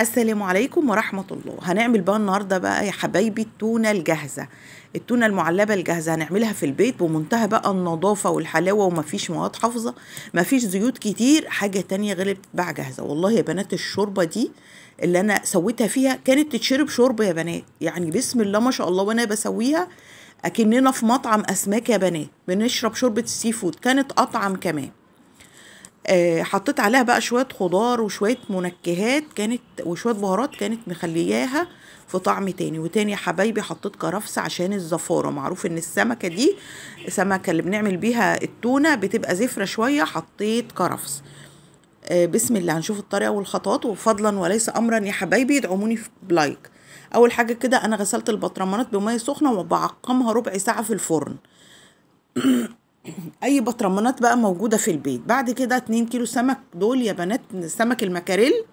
السلام عليكم ورحمة الله هنعمل بقى النهاردة بقى يا حبايبي التونة الجاهزة التونة المعلبة الجاهزة هنعملها في البيت بمنتهى بقى النظافة والحلاوة ومفيش مواد حافظة مفيش زيوت كتير حاجة تانية غير بتتباع جاهزة والله يا بنات الشوربة دي اللي أنا سويتها فيها كانت تتشرب شوربة يا بنات يعني بسم الله ما شاء الله وأنا بسويها أكننا في مطعم أسماك يا بنات بنشرب شوربة السي فود كانت أطعم كمان آه، حطيت عليها بقى شويه خضار وشويه منكهات كانت وشويه بهارات كانت مخلياها في طعم تاني وتاني يا حبايبي حطيت كرفس عشان الزفاره معروف ان السمكه دي السمكه اللي بنعمل بيها التونه بتبقى زفره شويه حطيت كرفس آه، بسم الله هنشوف الطريقه والخطوات وفضلا وليس امرا يا حبايبي ادعموني بلايك اول حاجه كده انا غسلت البطرمانات بميه سخنه وبعقمها ربع ساعه في الفرن اي بطرمانات بقى موجوده في البيت بعد كده 2 كيلو سمك دول يا بنات سمك المكاريل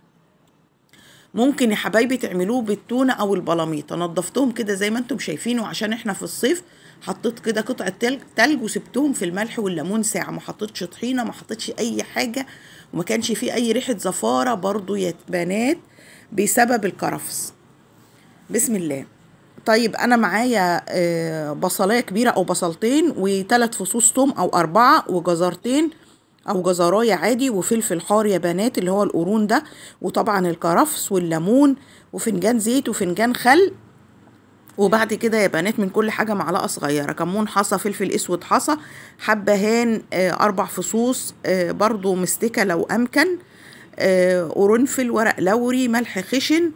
ممكن يا حبايبي تعملوه بالتونه او البلاميطه نضفتهم كده زي ما انتم شايفينه عشان احنا في الصيف حطيت كده قطعه تلج, تلج وسبتهم في الملح والليمون ساعه ما حطيتش طحينه ما حطيتش اي حاجه وما كانش فيه اي ريحه زفاره برضو يا بنات بسبب الكرفس بسم الله طيب انا معايا آه، بصلايه كبيره او بصلتين وثلاث فصوص توم او اربعه وجزرتين او جزرايه عادي وفلفل حار يا بنات اللي هو القرون ده وطبعا الكرفس والليمون وفنجان زيت وفنجان خل وبعد كده يا بنات من كل حاجه معلقه صغيره كمون حصى فلفل اسود حصى حبهان آه، اربع فصوص آه، برضو مستكه لو امكن قرنفل ورق لوري ملح خشن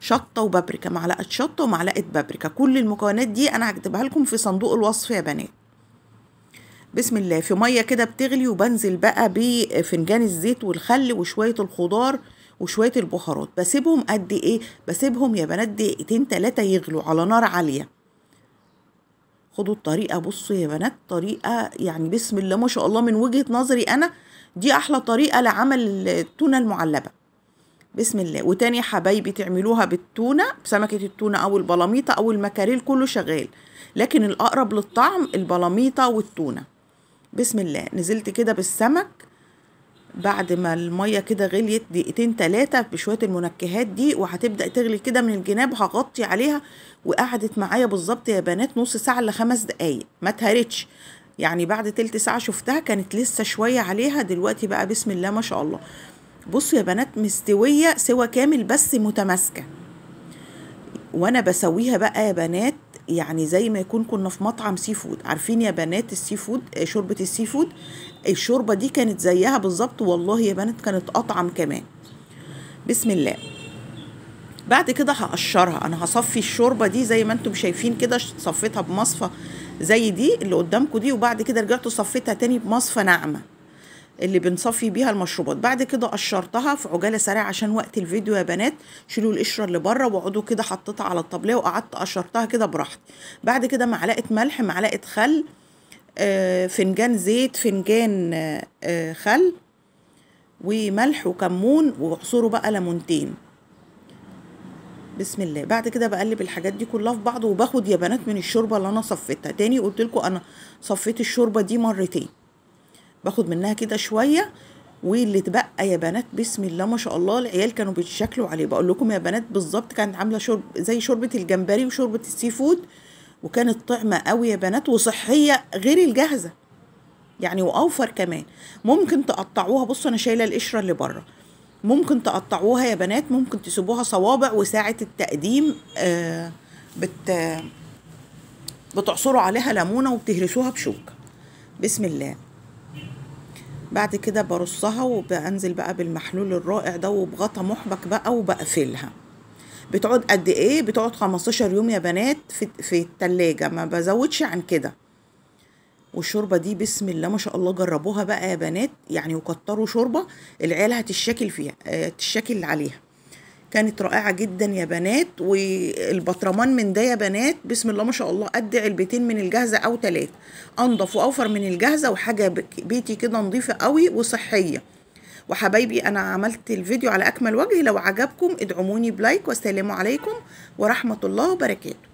شطة وبابريكا معلقة شطة ومعلقة بابريكا كل المكونات دي أنا هكتبها لكم في صندوق الوصف يا بنات بسم الله في مية كده بتغلي وبنزل بقى بفنجان الزيت والخل وشوية الخضار وشوية البهارات بسيبهم قد إيه بسيبهم يا بنات دقيقتين تلاتة يغلوا على نار عالية خدوا الطريقة بصوا يا بنات طريقة يعني بسم الله ما شاء الله من وجهة نظري أنا دي أحلى طريقة لعمل التونة المعلبة بسم الله وتاني يا حبايبي تعملوها بالتونه بسمكه التونه او البلاميطه او المكاريل كله شغال لكن الاقرب للطعم البلاميطه والتونه بسم الله نزلت كده بالسمك بعد ما الميه كده غليت دقيقتين تلاتة بشويه المنكهات دي وهتبدا تغلي كده من الجناب هغطي عليها وقعدت معايا بالظبط يا بنات نص ساعه لخمس دقايق ما تهرتش يعني بعد تلت ساعه شفتها كانت لسه شويه عليها دلوقتي بقى بسم الله ما شاء الله بصوا يا بنات مستوية سوا كامل بس متماسكة وانا بسويها بقى يا بنات يعني زي ما يكون كنا في مطعم سي فود عارفين يا بنات السي فود شوربة السي فود الشوربة دي كانت زيها بالظبط والله يا بنات كانت أطعم كمان بسم الله بعد كده هقشرها انا هصفي الشوربه دي زي ما انتم شايفين كده صفيتها بمصفى زي دي اللي قدامكم دي وبعد كده رجعت صفيتها تاني بمصفى ناعمه اللي بنصفي بيها المشروبات بعد كده قشرتها في عجاله سريعه عشان وقت الفيديو يا بنات شيلوا القشره اللي بره واقعدوا كده حطيتها على الطبليه وقعدت قشرتها كده براحتي بعد كده معلقه ملح معلقه خل آه، فنجان زيت فنجان آه، خل وملح وكمون واعصروا بقى ليمونتين بسم الله بعد كده بقلب الحاجات دي كلها في بعض وباخد يا بنات من الشوربه اللي انا صفيتها تاني قلت لكم انا صفيت الشوربه دي مرتين باخد منها كده شويه واللي تبقى يا بنات بسم الله ما شاء الله العيال كانوا بيتشكلوا عليه بقول لكم يا بنات بالظبط كانت عامله شرب زي شوربه الجمبري وشوربه السي فود وكانت طعمه قوي يا بنات وصحيه غير الجاهزه يعني واوفر كمان ممكن تقطعوها بصوا انا شايله القشره اللي بره ممكن تقطعوها يا بنات ممكن تسيبوها صوابع وساعه التقديم آه، بت بتعصروا عليها ليمونه وبتهرسوها بشوكه بسم الله بعد كده برصها وبنزل بقى بالمحلول الرائع ده وبغطى محبك بقى وبقفلها بتقعد قد ايه بتقعد 15 يوم يا بنات في في التلاجة ما بزودش عن كده والشوربه دي بسم الله ما شاء الله جربوها بقى يا بنات يعني وكتروا شوربه العيال هتشكل فيها آه، تشكل عليها كانت رائعه جدا يا بنات والبطرمان من ده يا بنات بسم الله ما شاء الله قد علبتين من الجاهزه او ثلاثه انضف واوفر من الجاهزه وحاجه بيتي كده نظيفه قوي وصحيه وحبايبي انا عملت الفيديو على اكمل وجه لو عجبكم ادعموني بلايك والسلام عليكم ورحمه الله وبركاته